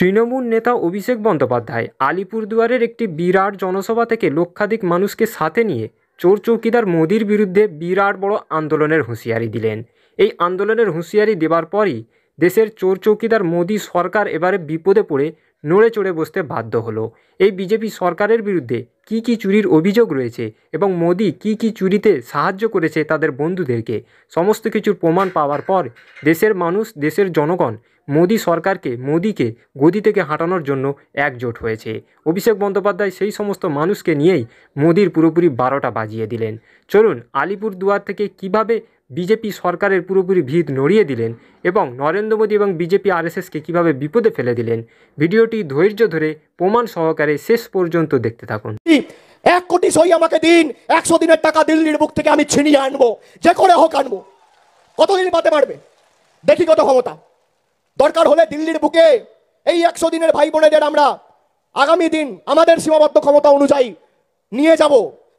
তৃণমূল নেতা অভিষেক বন্দ্যোপাধ্যায় আলিপুরদুয়ারের একটি বিরাট জনসভা থেকে লক্ষাধিক মানুষকে সাথে নিয়ে চোর চৌকিদার মোদির বিরুদ্ধে বিরাট বড় আন্দোলনের হুঁশিয়ারি দিলেন এই আন্দোলনের হুঁশিয়ারি দেবার পরই দেশের চোর চৌকিদার মোদী সরকার এবারে বিপদে পড়ে নড়ে চড়ে বসতে বাধ্য হলো এই বিজেপি সরকারের বিরুদ্ধে কি কি চুরির অভিযোগ রয়েছে এবং মোদি কি কি চুরিতে সাহায্য করেছে তাদের বন্ধুদেরকে সমস্ত কিছুর প্রমাণ পাওয়ার পর দেশের মানুষ দেশের জনগণ মোদী সরকারকে মোদীকে গদি থেকে হাঁটানোর জন্য একজোট হয়েছে অভিষেক বন্দ্যোপাধ্যায় সেই সমস্ত মানুষকে নিয়েই মোদীর পুরোপুরি বারোটা বাজিয়ে দিলেন চলুন আলিপুর দুয়ার থেকে কিভাবে বিজেপি সরকারের পুরোপুরি ভিত নড়িয়ে দিলেন এবং নরেন্দ্র মোদী এবং বিজেপি আরএসএসকে কীভাবে বিপদে ফেলে দিলেন ভিডিওটি ধৈর্য ধরে প্রমাণ সহকারে শেষ পর্যন্ত দেখতে থাকুন এক কোটি সই আমাকে দিন একশো দিনের টাকা দিল্লির বুক থেকে আমি ছিনিয়ে আনবো যে করে হোক আনবো কতদিন পাতে পারবে দেখি কত ক্ষমতা দরকার হলে দিল্লির বুকে এই একশো দিনের ভাই বোনেদের আমরা আগামী দিন আমাদের সীমাবদ্ধ ক্ষমতা অনুযায়ী নিয়ে যাব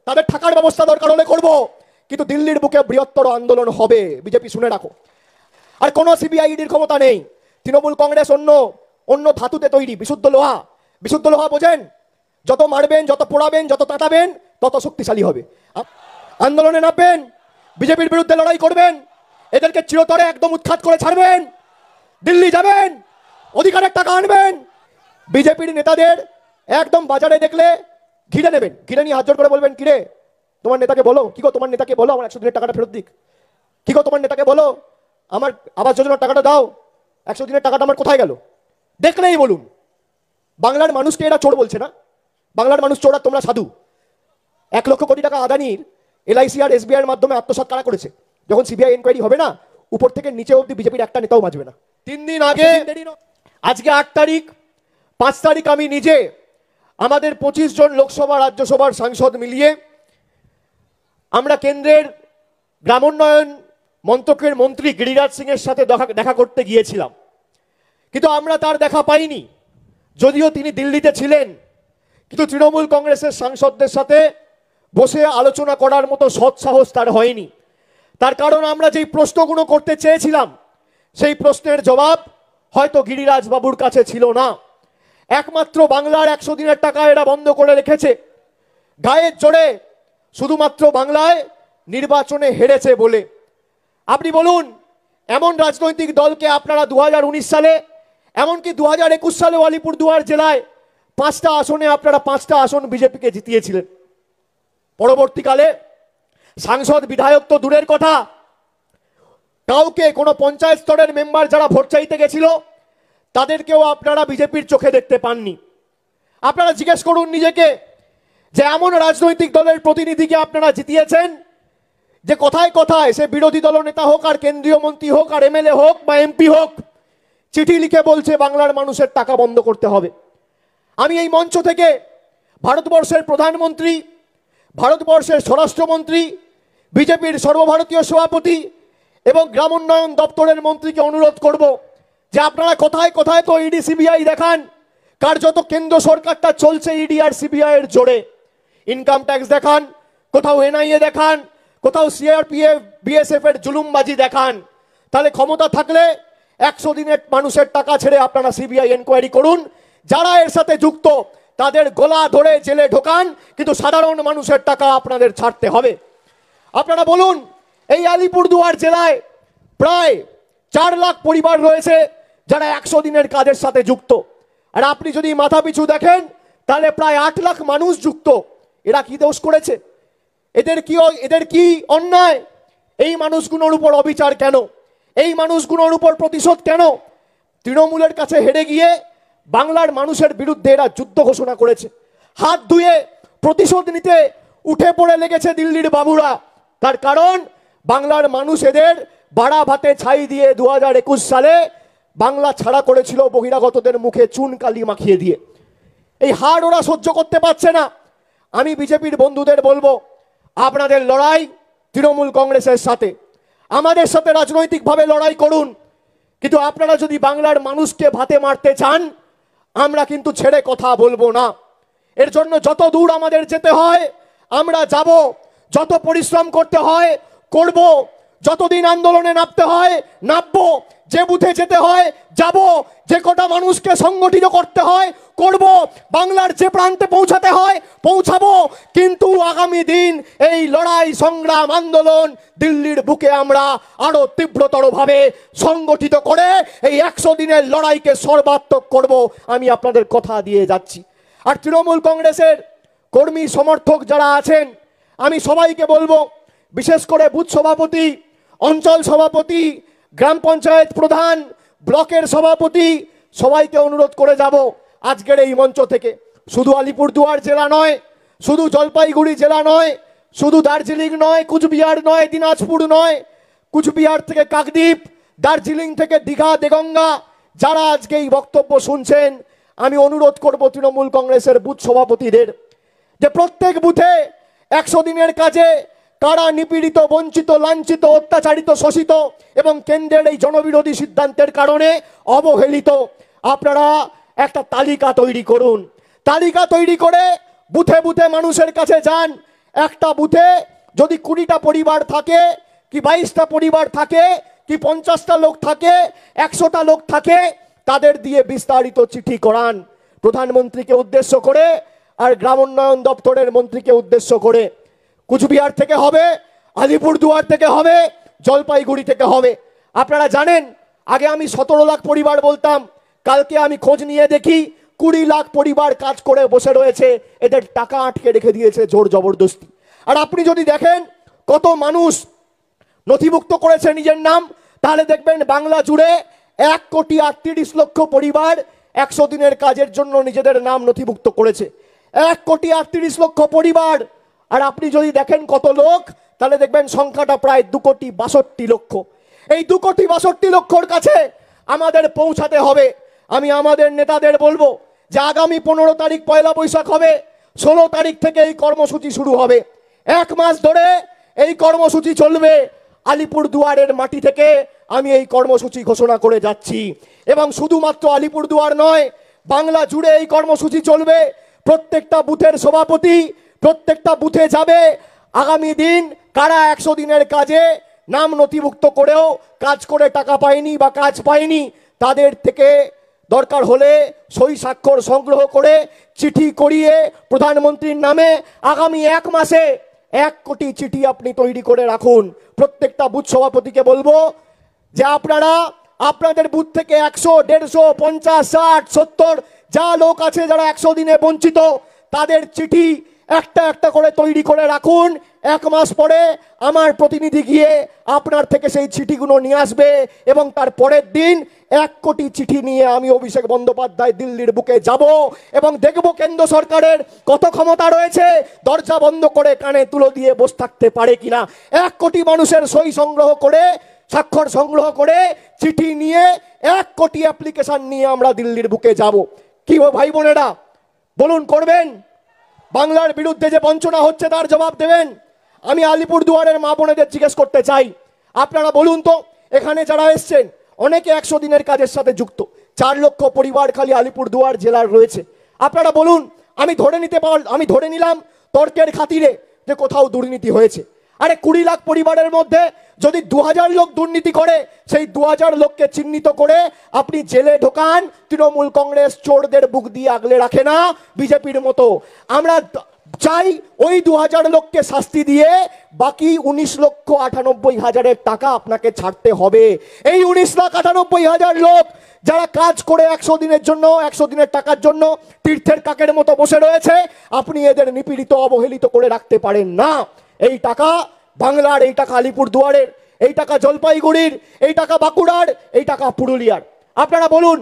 তাদের থাকার ব্যবস্থা দরকার হলে করব কিন্তু দিল্লির বুকে বৃহত্তর আন্দোলন হবে বিজেপি শুনে রাখো আর কোনো সিবিআইডির ক্ষমতা নেই তৃণমূল কংগ্রেস অন্য অন্য ধাতুতে তৈরি বিশুদ্ধ লোহা বিশুদ্ধ লোহা বোঝেন যত মারবেন যত পোড়াবেন যত তাতাবেন তত শক্তিশালী হবে আন্দোলনে নামবেন বিজেপির বিরুদ্ধে লড়াই করবেন এদেরকে চিরতরে একদম উৎখাত করে ছাড়বেন দিল্লি যাবেন অধিকারের টাকা আনবেন বিজেপির নেতাদের একদম বাজারে দেখলে ঘিরে নেবেন ঘিরে নিয়ে হাত করে বলবেন কিরে তোমার নেতাকে বলো কি গো তোমার নেতাকে বলো আমার একশো দিনের টাকাটা ফেরত দিক কি গো তোমার নেতাকে বলো আমার আবাস যোজনার টাকাটা দাও একশো দিনের টাকাটা আমার কোথায় গেল দেখলেই বলুন বাংলার মানুষকে এরা চোর বলছে না বাংলার মানুষ চোর আর তোমরা সাধু এক লক্ষ কোটি টাকা আদানির এলআইসি আর এসবিআইয়ের মাধ্যমে আত্মসাত কারা করেছে যখন সিবিআই এনকোয়ারি হবে না উপর থেকে নিচে অব্দি বিজেপির একটা নেতাও বাঁচবে না তিন দিন আগে আজকে আট তারিখ পাঁচ তারিখ আমি নিজে আমাদের পঁচিশ জন লোকসভা রাজ্যসভার সাংসদ মিলিয়ে আমরা কেন্দ্রের গ্রামোন্নয়ন মন্ত্রকের মন্ত্রী গিরিরাজ সিংয়ের সাথে দেখা দেখা করতে গিয়েছিলাম কিন্তু আমরা তার দেখা পাইনি যদিও তিনি দিল্লিতে ছিলেন কিন্তু তৃণমূল কংগ্রেসের সাংসদদের সাথে বসে আলোচনা করার মতো সৎসাহস তার হয়নি তার কারণ আমরা যেই প্রশ্নগুলো করতে চেয়েছিলাম সেই প্রশ্নের জবাব হয়তো গিরিরাজ বাবুর কাছে ছিল না একমাত্র বাংলার একশো দিনের টাকা এরা বন্ধ করে রেখেছে গায়ের জোরে শুধুমাত্র বাংলায় নির্বাচনে হেরেছে বলে আপনি বলুন এমন রাজনৈতিক দলকে আপনারা দু সালে এমনকি দু হাজার একুশ সালে আলিপুর দুয়ার জেলায় পাঁচটা আসনে আপনারা পাঁচটা আসন বিজেপিকে জিতিয়েছিলেন পরবর্তীকালে সাংসদ বিধায়ক তো দূরের কথা কাউকে কোনো পঞ্চায়েত স্তরের মেম্বার যারা ভোট চাইতে গেছিল তাদেরকেও আপনারা বিজেপির চোখে দেখতে পাননি আপনারা জিজ্ঞেস করুন নিজেকে যে এমন রাজনৈতিক দলের প্রতিনিধিকে আপনারা জিতিয়েছেন যে কথায় কথায় সে বিরোধী দলনেতা হোক আর কেন্দ্রীয় মন্ত্রী হোক আর এমএলএ হোক বা এমপি হোক চিঠি লিখে বলছে বাংলার মানুষের টাকা বন্ধ করতে হবে আমি এই মঞ্চ থেকে ভারতবর্ষের প্রধানমন্ত্রী ভারতবর্ষের স্বরাষ্ট্রমন্ত্রী বিজেপির সর্বভারতীয় সভাপতি এবং গ্রাম উন্নয়ন দপ্তরের মন্ত্রীকে অনুরোধ করব যে আপনারা কোথায় কোথায় তো ইডি সিবিআই দেখান কার্যত কেন্দ্র সরকারটা চলছে ইডি আর এর জোরে ইনকাম ট্যাক্স দেখান কোথাও এনআইএ দেখান কোথাও সিআরপিএফ বিএসএফ এর জুলুমবাজি দেখান তাহলে ক্ষমতা থাকলে একশো দিনের মানুষের টাকা ছেড়ে আপনারা সিবিআই এনকোয়ারি করুন যারা এর সাথে যুক্ত তাদের গলা ধরে জেলে ঢোকান কিন্তু সাধারণ মানুষের টাকা আপনাদের ছাড়তে হবে আপনারা বলুন এই আলিপুরদুয়ার জেলায় প্রায় চার লাখ পরিবার রয়েছে যারা একশো দিনের কাজের সাথে যুক্ত আর আপনি যদি মাথা পিছু দেখেন তাহলে প্রায় আট লাখ মানুষ যুক্ত এরা কি দোষ করেছে এদের কি এদের কি অন্যায় এই মানুষগুলোর উপর অবিচার কেন এই মানুষগুলোর উপর প্রতিশোধ কেন তৃণমূলের কাছে হেরে গিয়ে বাংলার মানুষের বিরুদ্ধে এরা যুদ্ধ ঘোষণা করেছে হাত ধুয়ে প্রতিশোধ নিতে উঠে পড়ে লেগেছে দিল্লির বাবুরা তার কারণ বাংলার মানুষ এদের বাড়া ভাতে ছাই দিয়ে দু হাজার একুশ সালে বাংলা ছাড়া করেছিল বহিরাগতদের মুখে চুন কালি মাখিয়ে দিয়ে এই হার ওরা সহ্য করতে পারছে না আমি বিজেপির বন্ধুদের বলবো আপনাদের লড়াই তৃণমূল কংগ্রেসের সাথে আমাদের সাথে রাজনৈতিকভাবে লড়াই করুন কিন্তু আপনারা যদি বাংলার মানুষকে ভাতে মারতে চান আমরা কিন্তু ছেড়ে কথা বলবো না এর জন্য যত দূর আমাদের যেতে হয় আমরা যাব যত পরিশ্রম করতে হয় করব যতদিন আন্দোলনে নামতে হয় নামবো যে বুথে যেতে হয় যাব যে কটা মানুষকে সংগঠিত করতে হয় করব বাংলার যে প্রান্তে পৌঁছাতে হয় পৌঁছাবো কিন্তু আগামী দিন এই লড়াই সংগ্রাম আন্দোলন দিল্লির বুকে আমরা আরও তীব্রতরভাবে সংগঠিত করে এই একশো দিনের লড়াইকে সর্বাত্মক করব আমি আপনাদের কথা দিয়ে যাচ্ছি আর তৃণমূল কংগ্রেসের কর্মী সমর্থক যারা আছেন আমি সবাইকে বলবো বিশেষ করে বুথ সভাপতি অঞ্চল সভাপতি গ্রাম পঞ্চায়েত প্রধান ব্লকের সভাপতি সবাইকে অনুরোধ করে যাব আজকের এই মঞ্চ থেকে শুধু আলিপুরদুয়ার জেলা নয় শুধু জলপাইগুড়ি জেলা নয় শুধু দার্জিলিং নয় কুচবিহার নয় দিনাজপুর নয় কুচবিহার থেকে কাকদ্বীপ দার্জিলিং থেকে দীঘা দেগঙ্গা যারা আজকে এই বক্তব্য শুনছেন আমি অনুরোধ করব তৃণমূল কংগ্রেসের বুথ সভাপতিদের যে প্রত্যেক বুথে একশো দিনের কাজে কারা নিপীড়িত বঞ্চিত লাঞ্ছিত অত্যাচারিত শোষিত এবং কেন্দ্রের এই জনবিরোধী সিদ্ধান্তের কারণে অবহেলিত আপনারা একটা তালিকা তৈরি করুন তালিকা তৈরি করে বুথে বুথে মানুষের কাছে যান একটা বুথে যদি কুড়িটা পরিবার থাকে কি বাইশটা পরিবার থাকে কি পঞ্চাশটা লোক থাকে একশোটা লোক থাকে তাদের দিয়ে বিস্তারিত চিঠি করান প্রধানমন্ত্রীকে উদ্দেশ্য করে আর গ্রামোন্নয়ন দপ্তরের মন্ত্রীকে উদ্দেশ্য করে কুচবিহার থেকে হবে আলিপুরদুয়ার থেকে হবে জলপাইগুড়ি থেকে হবে আপনারা জানেন আগে আমি সতেরো লাখ পরিবার বলতাম কালকে আমি খোঁজ নিয়ে দেখি কুড়ি লাখ পরিবার কাজ করে বসে রয়েছে এদের টাকা আটকে রেখে দিয়েছে জোর জবরদস্তি আর আপনি যদি দেখেন কত মানুষ নথিভুক্ত করেছে নিজের নাম তাহলে দেখবেন বাংলা জুড়ে এক কোটি আটত্রিশ লক্ষ পরিবার একশো দিনের কাজের জন্য নিজেদের নাম নথিভুক্ত করেছে এক কোটি আটত্রিশ লক্ষ পরিবার আর আপনি যদি দেখেন কত লোক তাহলে দেখবেন সংখ্যাটা প্রায় দু কোটি বাষট্টি লক্ষ এই দু কোটি বাষট্টি লক্ষর কাছে আমাদের পৌঁছাতে হবে আমি আমাদের নেতাদের বলবো যে আগামী পনেরো তারিখ পয়লা বৈশাখ হবে ষোলো তারিখ থেকে এই কর্মসূচি শুরু হবে এক মাস ধরে এই কর্মসূচি চলবে আলিপুর দুয়ারের মাটি থেকে আমি এই কর্মসূচি ঘোষণা করে যাচ্ছি এবং শুধুমাত্র আলিপুর দুয়ার নয় বাংলা জুড়ে এই কর্মসূচি চলবে প্রত্যেকটা বুথের সভাপতি প্রত্যেকটা বুথে যাবে আগামী দিন কারা একশো দিনের কাজে নাম নথিভুক্ত করেও কাজ করে টাকা পায়নি বা কাজ পায়নি তাদের থেকে দরকার হলে সই স্বাক্ষর সংগ্রহ করে চিঠি করিয়ে প্রধানমন্ত্রীর নামে আগামী এক মাসে এক কোটি চিঠি আপনি তৈরি করে রাখুন প্রত্যেকটা বুথ সভাপতিকে বলবো যে আপনারা আপনাদের বুথ থেকে একশো দেড়শো পঞ্চাশ ষাট সত্তর যা লোক আছে যারা একশো দিনে বঞ্চিত তাদের চিঠি একটা একটা করে তৈরি করে রাখুন এক মাস পরে আমার প্রতিনিধি গিয়ে আপনার থেকে সেই চিঠিগুলো নিয়ে আসবে এবং তার পরের দিন এক কোটি চিঠি নিয়ে আমি অভিষেক বন্দ্যোপাধ্যায় দিল্লির বুকে যাব এবং দেখব কেন্দ্র সরকারের কত ক্ষমতা রয়েছে দরজা বন্ধ করে কানে তুলো দিয়ে বসে থাকতে পারে কিনা এক কোটি মানুষের সই সংগ্রহ করে স্বাক্ষর সংগ্রহ করে চিঠি নিয়ে এক কোটি অ্যাপ্লিকেশন নিয়ে আমরা দিল্লির বুকে যাব কি ভাই বোনেরা বলুন করবেন বাংলার বিরুদ্ধে যে বঞ্চনা হচ্ছে তার জবাব দেবেন আমি আলিপুর দুয়ারের মা বোনেদের জিজ্ঞেস করতে চাই আপনারা বলুন তো এখানে যারা এসছেন অনেকে একশো দিনের কাজের সাথে যুক্ত চার লক্ষ পরিবার খালি আলিপুর দুয়ার জেলার রয়েছে আপনারা বলুন আমি ধরে নিতে পার আমি ধরে নিলাম তর্কের খাতিরে যে কোথাও দুর্নীতি হয়েছে আরে কুড়ি লাখ পরিবারের মধ্যে যদি দু লোক দুর্নীতি করে সেই দু লোককে চিহ্নিত করে আপনি জেলে ঢোকান তৃণমূল কংগ্রেস চোরদের বুক দিয়ে আগলে রাখে না বিজেপির মতো আমরা চাই ওই দু হাজার লোককে শাস্তি দিয়ে বাকি উনিশ লক্ষ আটানব্বই হাজারের টাকা আপনাকে ছাড়তে হবে এই উনিশ লাখ আটানব্বই হাজার লোক যারা কাজ করে একশো দিনের জন্য একশো দিনের টাকার জন্য তীর্থের কাকের মতো বসে রয়েছে আপনি এদের নিপীড়িত অবহেলিত করে রাখতে পারেন না এই টাকা বাংলার এই টাকা আলিপুর দুয়ারের এই টাকা জলপাইগুড়ির এই টাকা বাঁকুড়ার এই টাকা পুরুলিয়ার আপনারা বলুন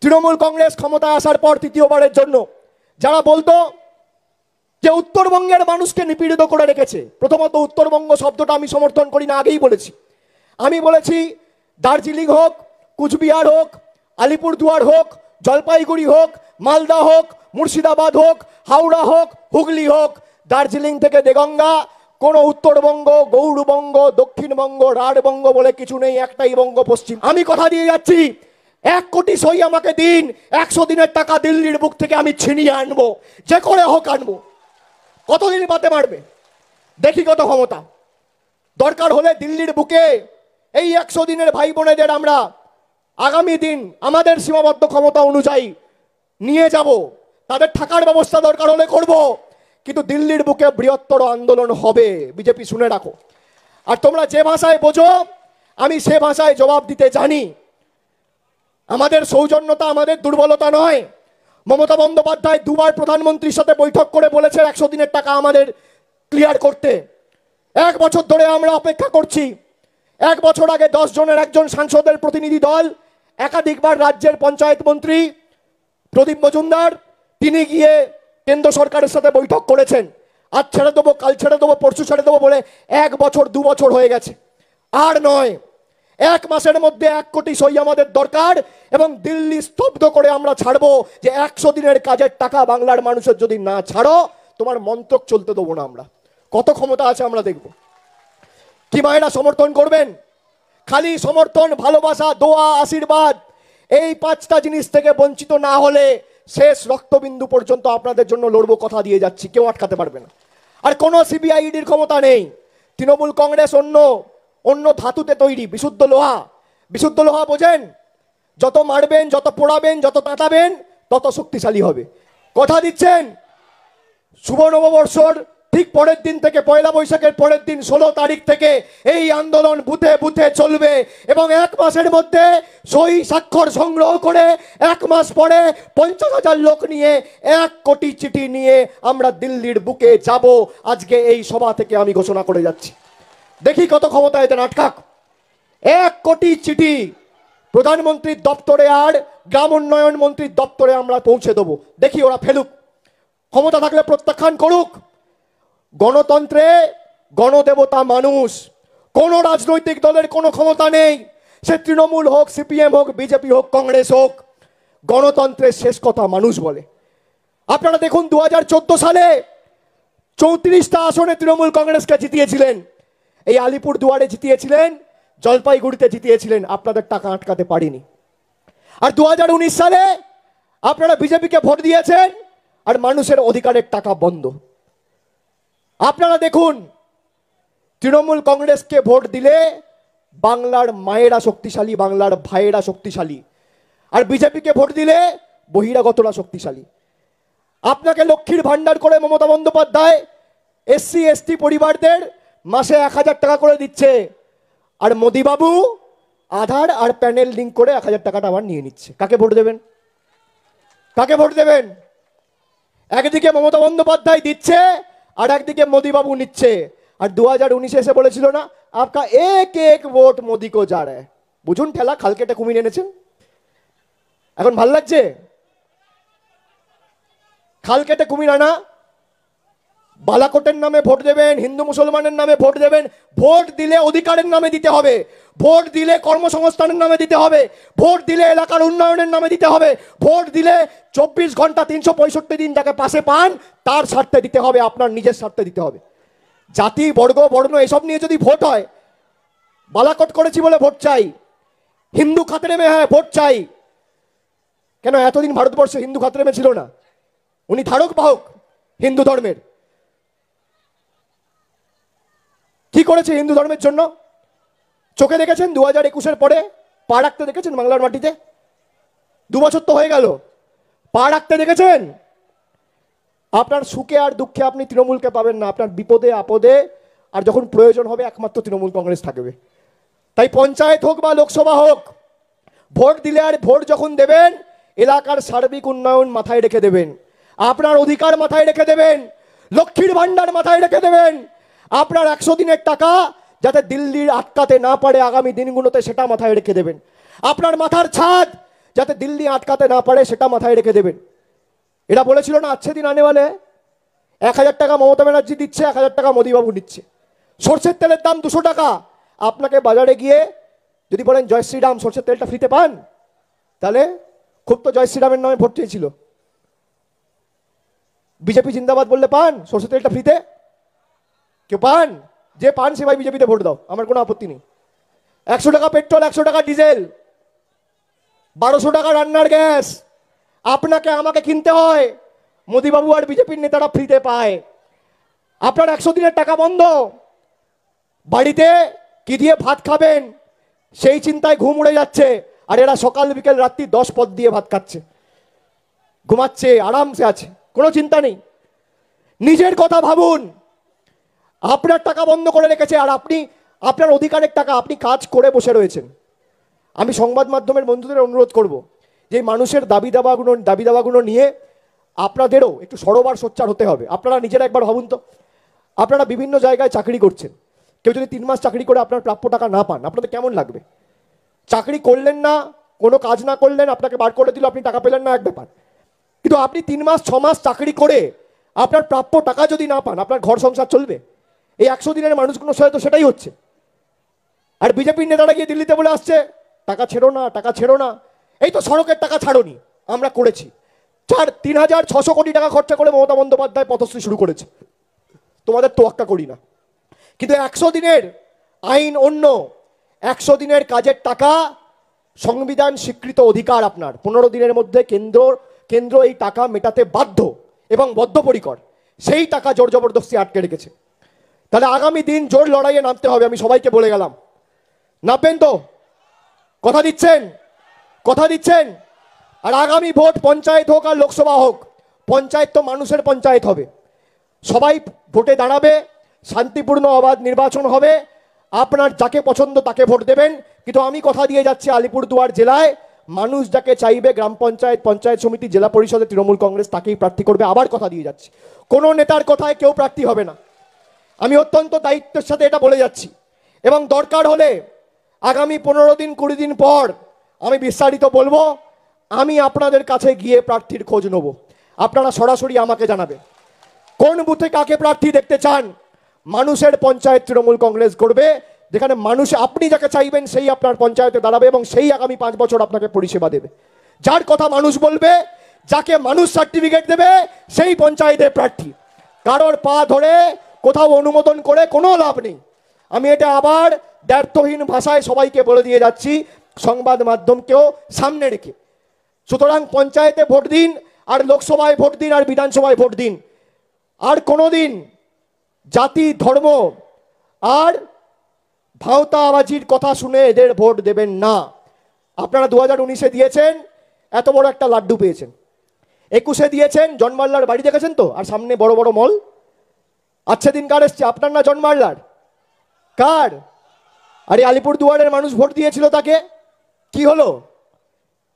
তৃণমূল কংগ্রেস ক্ষমতায় আসার পর তৃতীয়বারের জন্য যারা বলতো যে উত্তরবঙ্গের মানুষকে নিপীড়িত করে রেখেছে প্রথমত উত্তরবঙ্গ শব্দটা আমি সমর্থন করি না আগেই বলেছি আমি বলেছি দার্জিলিং হোক কুচবিহার হোক আলিপুরদুয়ার হোক জলপাইগুড়ি হোক মালদা হোক মুর্শিদাবাদ হোক হাওড়া হোক হুগলি হোক দার্জিলিং থেকে দেগঙ্গা কোনো উত্তরবঙ্গ গৌরবঙ্গ দক্ষিণবঙ্গ রাঢ়বঙ্গ বলে কিছু নেই একটাই বঙ্গ পশ্চিম আমি কথা দিয়ে যাচ্ছি এক কোটি সই আমাকে দিন একশো দিনের টাকা দিল্লির বুক থেকে আমি ছিনিয়ে আনবো যে করে হোক আনবো কতদিন বাতে মারবে দেখি কত ক্ষমতা দরকার হলে দিল্লির বুকে এই একশো দিনের ভাই বোনেদের আমরা আগামী দিন আমাদের সীমাবদ্ধ ক্ষমতা অনুযায়ী নিয়ে যাব তাদের থাকার ব্যবস্থা দরকার হলে করবো কিন্তু দিল্লির বুকে বৃহত্তর আন্দোলন হবে বিজেপি শুনে রাখো আর তোমরা যে ভাষায় বোঝো আমি সে ভাষায় জবাব দিতে জানি আমাদের সৌজন্যতা আমাদের দুর্বলতা নয় মমতা বন্দ্যোপাধ্যায় দুবার প্রধানমন্ত্রীর সাথে বৈঠক করে বলেছেন একশো দিনের টাকা আমাদের ক্লিয়ার করতে এক বছর ধরে আমরা অপেক্ষা করছি এক বছর আগে দশ জনের একজন সাংসদের প্রতিনিধি দল একাধিকবার রাজ্যের পঞ্চায়েত মন্ত্রী প্রদীপ মজুমদার তিনি গিয়ে কেন্দ্র সরকারের সাথে বৈঠক করেছেন আজ ছেড়ে দেবো কাল ছেড়ে দেবো পরশু ছেড়ে দেবো বলে এক বছর দু বছর হয়ে গেছে আর নয় এক মাসের মধ্যে এক কোটি সই আমাদের দরকার এবং দিল্লি স্তব্ধ করে আমরা ছাড়বো যে একশো দিনের কাজের টাকা বাংলার মানুষের যদি না ছাড়ো তোমার মন্ত্রক চলতে দেবো না আমরা কত ক্ষমতা আছে আমরা দেখব কি মায়েরা সমর্থন করবেন খালি সমর্থন ভালোবাসা দোয়া আশীর্বাদ এই পাঁচটা জিনিস থেকে বঞ্চিত না হলে শেষ রক্তবিন্দু পর্যন্ত আপনাদের জন্য লড়বো কথা দিয়ে যাচ্ছি কেউ আটকাতে পারবে না আর কোনো সিবিআইডির ক্ষমতা নেই তৃণমূল কংগ্রেস অন্য অন্য ধাতুতে তৈরি বিশুদ্ধ লোহা বিশুদ্ধ লোহা বোঝেন যত মারবেন যত পোড়াবেন যত তাঁতাবেন তত শক্তিশালী হবে কথা দিচ্ছেন শুভ নববর্ষর ঠিক পরের দিন থেকে পয়লা বৈশাখের পরের দিন ষোলো তারিখ থেকে এই আন্দোলন বুথে বুথে চলবে এবং এক মাসের মধ্যে সই স্বাক্ষর সংগ্রহ করে এক মাস পরে পঞ্চাশ হাজার লোক নিয়ে এক কোটি চিঠি নিয়ে আমরা দিল্লির বুকে যাব আজকে এই সভা থেকে আমি ঘোষণা করে যাচ্ছি দেখি কত ক্ষমতা এতে নাটকাক এক কোটি চিঠি প্রধানমন্ত্রীর দপ্তরে আর গ্রাম উন্নয়ন মন্ত্রীর দপ্তরে আমরা পৌঁছে দেবো দেখি ওরা ফেলুক ক্ষমতা থাকলে প্রত্যাখ্যান করুক গণতন্ত্রে গণদেবতা মানুষ কোন রাজনৈতিক দলের কোনো ক্ষমতা নেই সে তৃণমূল হোক সিপিএম হোক বিজেপি হোক কংগ্রেস হোক গণতন্ত্রের শেষ কথা মানুষ বলে আপনারা দেখুন দু সালে চৌত্রিশটা আসনে তৃণমূল কংগ্রেসকে জিতিয়েছিলেন এই আলিপুর দুয়ারে জিতিয়েছিলেন জলপাইগুড়িতে জিতিয়েছিলেন আপনাদের টাকা আটকাতে পারিনি আর দু সালে আপনারা বিজেপিকে ভোট দিয়েছেন আর মানুষের অধিকারের টাকা বন্ধ আপনারা দেখুন তৃণমূল কংগ্রেসকে ভোট দিলে বাংলার মায়েরা শক্তিশালী বাংলার ভাইয়েরা শক্তিশালী আর বিজেপিকে ভোট দিলে বহিরাগতরা শক্তিশালী আপনাকে লক্ষ্মীর ভাণ্ডার করে মমতা বন্দ্যোপাধ্যায় এসসি এসটি পরিবারদের মাসে এক হাজার টাকা করে দিচ্ছে আর মোদিবাবু আধার আর প্যানেল লিঙ্ক করে এক হাজার টাকাটা আবার নিয়ে নিচ্ছে কাকে ভোট দেবেন কাকে ভোট দেবেন একদিকে মমতা বন্দ্যোপাধ্যায় দিচ্ছে আর একদিকে মোদিবাবু নিচ্ছে আর দু হাজার উনিশে এসে বলেছিল না আপকা এক এক ভোট মোদিকো যা রে বুঝুন ঠেলা খালকেটা কুমির এনেছেন এখন ভাল লাগছে খালকেটে কুমির আনা বালাকোটের নামে ভোট দেবেন হিন্দু মুসলমানের নামে ভোট দেবেন ভোট দিলে অধিকারের নামে দিতে হবে ভোট দিলে কর্মসংস্থানের নামে দিতে হবে ভোট দিলে এলাকার উন্নয়নের নামে দিতে হবে ভোট দিলে চব্বিশ ঘন্টা তিনশো পঁয়ষট্টি দিন যাকে পাশে পান তার স্বার্থে দিতে হবে আপনার নিজের স্বার্থে দিতে হবে জাতি বর্গ বর্ণ এসব নিয়ে যদি ভোট হয় বালাকট করেছি বলে ভোট চাই হিন্দু খাতরেমে হ্যাঁ ভোট চাই কেন এতদিন ভারতবর্ষে হিন্দু খাতরেমে ছিল না উনি ধারক বাহক হিন্দু ধর্মের কি করেছে হিন্দু ধর্মের জন্য চোখে দেখেছেন দু হাজার একুশের পরে পা রাখতে দেখেছেন বাংলার মাটিতে দু বছর তো হয়ে গেল পা রাখতে দেখেছেন আপনার সুখে আর দুঃখে আপনি তৃণমূলকে পাবেন না আপনার বিপদে আপদে আর যখন প্রয়োজন হবে একমাত্র তৃণমূল কংগ্রেস থাকবে তাই পঞ্চায়েত হোক বা লোকসভা হোক ভোট দিলে আর ভোট যখন দেবেন এলাকার সার্বিক উন্নয়ন মাথায় রেখে দেবেন আপনার অধিকার মাথায় রেখে দেবেন লক্ষ্মীর ভাণ্ডার মাথায় রেখে দেবেন আপনার একশো দিনের টাকা যাতে দিল্লির আটকাতে না পারে আগামী দিনগুলোতে সেটা মাথায় রেখে দেবেন আপনার মাথার ছাদ যাতে দিল্লি আটকাতে না পারে সেটা মাথায় রেখে দেবেন এটা বলেছিল না আছে দিন আনেওয়ালে এক হাজার টাকা মমতা ব্যানার্জি দিচ্ছে এক হাজার টাকা মোদীবাবু নিচ্ছে সর্ষের তেলের দাম দুশো টাকা আপনাকে বাজারে গিয়ে যদি বলেন জয় শ্রীরাম সর্ষের তেলটা ফ্রিতে পান তাহলে খুব তো জয় শ্রীরামের নামে ভোট চেয়েছিল বিজেপি জিন্দাবাদ বললে পান সর্ষের তেলটা ফ্রিতে কেউ পান যে পান সে ভাই বিজেপিতে ভোট দাও আমার কোনো আপত্তি নেই একশো টাকা পেট্রোল একশো টাকা ডিজেল বারোশো টাকা রান্নার গ্যাস আপনাকে আমাকে কিনতে হয় মোদীবাবু আর বিজেপির নেতারা ফ্রিতে পায় আপনার একশো দিনের টাকা বন্ধ বাড়িতে কি দিয়ে ভাত খাবেন সেই চিন্তায় ঘুম উড়ে যাচ্ছে আর এরা সকাল বিকেল রাত্রি দশ পদ দিয়ে ভাত খাচ্ছে ঘুমাচ্ছে আরামসে আছে কোনো চিন্তা নেই নিজের কথা ভাবুন আপনার টাকা বন্ধ করে রেখেছে আর আপনি আপনার অধিকারের টাকা আপনি কাজ করে বসে রয়েছেন আমি সংবাদ মাধ্যমের বন্ধুদের অনুরোধ করব যে মানুষের দাবি দাবাগুলো দাবি দাবাগুলো নিয়ে আপনাদেরও একটু সরোবার সোচ্চার হতে হবে আপনারা নিজেরা একবার ভাবুন তো আপনারা বিভিন্ন জায়গায় চাকরি করছেন কেউ যদি তিন মাস চাকরি করে আপনার প্রাপ্য টাকা না পান আপনাদের কেমন লাগবে চাকরি করলেন না কোনো কাজ না করলেন আপনাকে বার করে দিল আপনি টাকা পেলেন না এক ব্যাপার কিন্তু আপনি তিন মাস ছ মাস চাকরি করে আপনার প্রাপ্য টাকা যদি না পান আপনার ঘর সংসার চলবে এই একশো দিনের মানুষগুলো হয়তো সেটাই হচ্ছে আর বিজেপির নেতারা গিয়ে দিল্লিতে বলে আসছে টাকা ছেড়ো না টাকা ছেড়ো না এই তো সড়কের টাকা ছাড়ো আমরা করেছি চার তিন হাজার ছশো কোটি টাকা খরচা করে মমতা বন্দ্যোপাধ্যায় পথশ্রী শুরু করেছে তোমাদের তোয়াক্কা করি না কিন্তু একশো দিনের আইন অন্য একশো দিনের কাজের টাকা সংবিধান স্বীকৃত অধিকার আপনার পনেরো দিনের মধ্যে কেন্দ্র কেন্দ্র এই টাকা মেটাতে বাধ্য এবং বদ্ধপরিকর সেই টাকা জোর জবরদস্তি আটকে রেখেছে তাহলে আগামী দিন জোর লড়াইয়ে নামতে হবে আমি সবাইকে বলে গেলাম নামবেন তো কথা দিচ্ছেন কথা দিচ্ছেন আর আগামী ভোট পঞ্চায়েত হোক আর লোকসভা হোক পঞ্চায়েত তো মানুষের পঞ্চায়েত হবে সবাই ভোটে দাঁড়াবে শান্তিপূর্ণ অবাধ নির্বাচন হবে আপনার যাকে পছন্দ তাকে ভোট দেবেন কিন্তু আমি কথা দিয়ে যাচ্ছি আলিপুরদুয়ার জেলায় মানুষ যাকে চাইবে গ্রাম পঞ্চায়েত পঞ্চায়েত সমিতি জেলা পরিষদে তৃণমূল কংগ্রেস তাকেই প্রার্থী করবে আবার কথা দিয়ে যাচ্ছি কোনো নেতার কথায় কেউ প্রার্থী হবে না আমি অত্যন্ত দায়িত্বের সাথে এটা বলে যাচ্ছি এবং দরকার হলে আগামী পনেরো দিন কুড়ি দিন পর আমি বিস্তারিত বলবো আমি আপনাদের কাছে গিয়ে প্রার্থীর খোঁজ নেব আপনারা সরাসরি আমাকে জানাবে কোন বুথে কাকে প্রার্থী দেখতে চান মানুষের পঞ্চায়েত তৃণমূল কংগ্রেস করবে যেখানে মানুষ আপনি যাকে চাইবেন সেই আপনার পঞ্চায়েতে দাঁড়াবে এবং সেই আগামী পাঁচ বছর আপনাকে পরিষেবা দেবে যার কথা মানুষ বলবে যাকে মানুষ সার্টিফিকেট দেবে সেই পঞ্চায়েতের প্রার্থী কারোর পা ধরে কোথাও অনুমোদন করে কোনো লাভ নেই আমি এটা আবার ব্যর্থহীন ভাষায় সবাইকে বলে দিয়ে যাচ্ছি সংবাদ মাধ্যমকেও সামনে রেখে সুতরাং পঞ্চায়েতে ভোট দিন আর লোকসভায় ভোট দিন আর বিধানসভায় ভোট দিন আর কোনো দিন জাতি ধর্ম আর ভাওতাবাজির কথা শুনে এদের ভোট দেবেন না আপনারা দু হাজার উনিশে দিয়েছেন এত বড় একটা লাড্ডু পেয়েছেন একুশে দিয়েছেন জন্মাল্লার বাড়ি দেখেছেন তো আর সামনে বড় বড় মল আচ্ছা দিন কার এসছে আপনার না জন্মাল্লার কার আরে আলিপুর দুয়ারের মানুষ ভোট দিয়েছিল তাকে কি হলো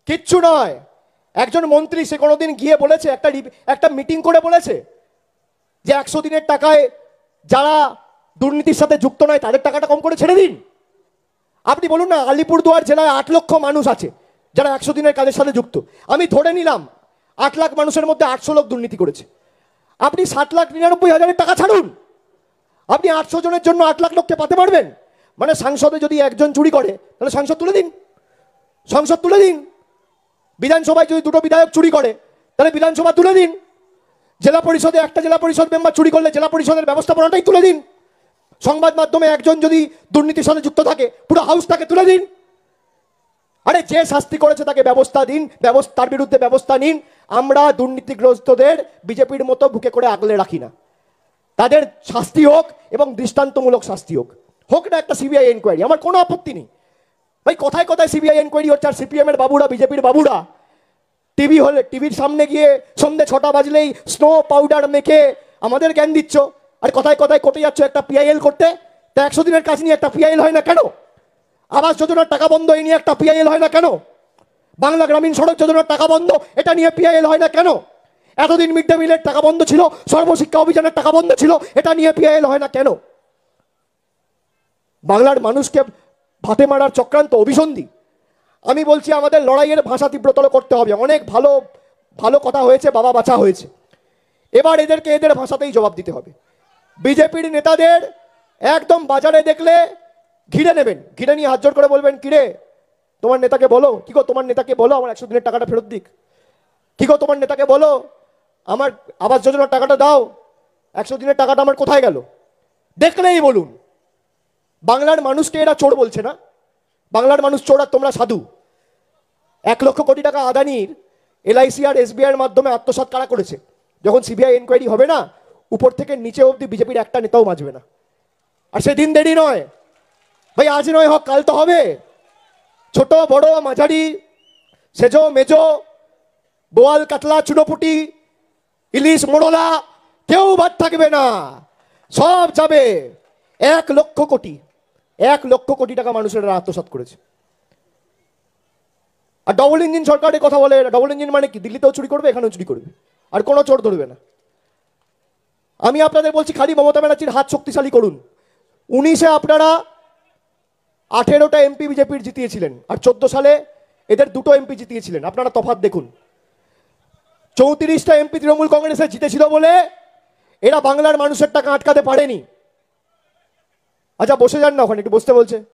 কিচ্ছু নয় একজন মন্ত্রী সে কোনোদিন গিয়ে বলেছে একটা একটা মিটিং করে বলেছে যে একশো দিনের টাকায় যারা দুর্নীতির সাথে যুক্ত নয় তাদের টাকাটা কম করে ছেড়ে দিন আপনি বলুন না আলিপুরদুয়ার জেলায় আট লক্ষ মানুষ আছে যারা একশো দিনের কাজের সাথে যুক্ত আমি ধরে নিলাম আট লাখ মানুষের মধ্যে আটশো লোক দুর্নীতি করেছে আপনি সাত লাখ নিরানব্বই হাজারের টাকা ছাড়ুন আপনি আটশো জনের জন্য আট লাখ লোককে পাতে পারবেন মানে সাংসদে যদি একজন চুরি করে তাহলে সাংসদ তুলে দিন সংসদ তুলে দিন বিধানসভায় যদি দুটো বিধায়ক চুরি করে তাহলে বিধানসভা তুলে দিন জেলা পরিষদে একটা জেলা পরিষদ মেম্বার চুরি করলে জেলা পরিষদের ব্যবস্থাপনাটাই তুলে দিন সংবাদ মাধ্যমে একজন যদি দুর্নীতির সাথে যুক্ত থাকে পুরো হাউস তাকে তুলে দিন আরে যে শাস্তি করেছে তাকে ব্যবস্থা দিন ব্যবস্থা তার বিরুদ্ধে ব্যবস্থা নিন আমরা দুর্নীতিগ্রস্তদের বিজেপির মতো বুকে করে আগলে রাখি না তাদের শাস্তি হোক এবং দৃষ্টান্তমূলক শাস্তি হোক হোক না একটা সিবিআই এনকোয়ারি আমার কোনো আপত্তি নেই ভাই কথায় কথায় সিবিআই এনকোয়ারি হচ্ছে আর সিপিএমের বাবুরা বিজেপির বাবুরা টিভি হলে টিভির সামনে গিয়ে সন্ধে ছটা বাজলেই স্নো পাউডার মেখে আমাদের জ্ঞান দিচ্ছ আর কথায় কথায় কোটে যাচ্ছ একটা পিআইএল করতে তা একশো দিনের কাজ নিয়ে একটা পিআইএল হয় না কেন আবাস যোজনার টাকা বন্ধ এই নিয়ে একটা পিআইএল হয় না কেন বাংলা গ্রামীণ সড়ক যোজনার টাকা বন্ধ এটা নিয়ে পিআইএল হয় না কেন এতদিন মিড ডে মিলের টাকা বন্ধ ছিল সর্বশিক্ষা অভিযানের টাকা বন্ধ ছিল এটা নিয়ে পিআইএল হয় না কেন বাংলার মানুষকে ভাতে মারার চক্রান্ত অভিসন্ধি আমি বলছি আমাদের লড়াইয়ের ভাষা তীব্রতর করতে হবে অনেক ভালো ভালো কথা হয়েছে বাবা বাছা হয়েছে এবার এদেরকে এদের ভাষাতেই জবাব দিতে হবে বিজেপির নেতাদের একদম বাজারে দেখলে ঘিরে নেবেন ঘিরে নিয়ে হাত জোর করে বলবেন কিরে তোমার নেতাকে বলো কি গো তোমার নেতাকে বলো আমার একশো দিনের টাকাটা ফেরত দিক কি গো তোমার নেতাকে বলো আমার আবাস যোজনার টাকাটা দাও একশো দিনের টাকাটা আমার কোথায় গেল দেখলেই বলুন বাংলার মানুষকে এরা চোর বলছে না বাংলার মানুষ চোর আর তোমরা সাধু এক লক্ষ কোটি টাকা আদানির এলআইসি আর এসবিআইয়ের মাধ্যমে আত্মসাত কারা করেছে যখন সিবিআই এনকোয়ারি হবে না উপর থেকে নিচে অবধি বিজেপির একটা নেতাও বাঁচবে না আর সেদিন দেরি নয় ভাই আজ নয় হোক কাল তো হবে ছোট বড় মাঝারি সেজ মেজ বোয়াল কাতলা চুনোপুটি ইলিশ মোড়লা কেউ বাদ থাকবে না সব যাবে এক লক্ষ কোটি এক লক্ষ কোটি টাকা মানুষেরা আত্মসাত করেছে আর ডবল ইঞ্জিন সরকারের কথা বলে ডবল ইঞ্জিন মানে কি দিল্লিতেও চুরি করবে এখানেও চুরি করবে আর কোনো চোর ধরবে না আমি আপনাদের বলছি খালি মমতা ব্যানার্জির হাত শক্তিশালী করুন উনিশে আপনারা আঠেরোটা এমপি বিজেপির জিতিয়েছিলেন আর চোদ্দ সালে এদের দুটো এমপি জিতিয়েছিলেন আপনারা তফাত দেখুন চৌত্রিশটা এমপি তৃণমূল কংগ্রেসে জিতেছিল বলে এরা বাংলার মানুষের টাকা আটকাতে পারেনি আচ্ছা বসে যান না ওখানে একটু বসতে বলছে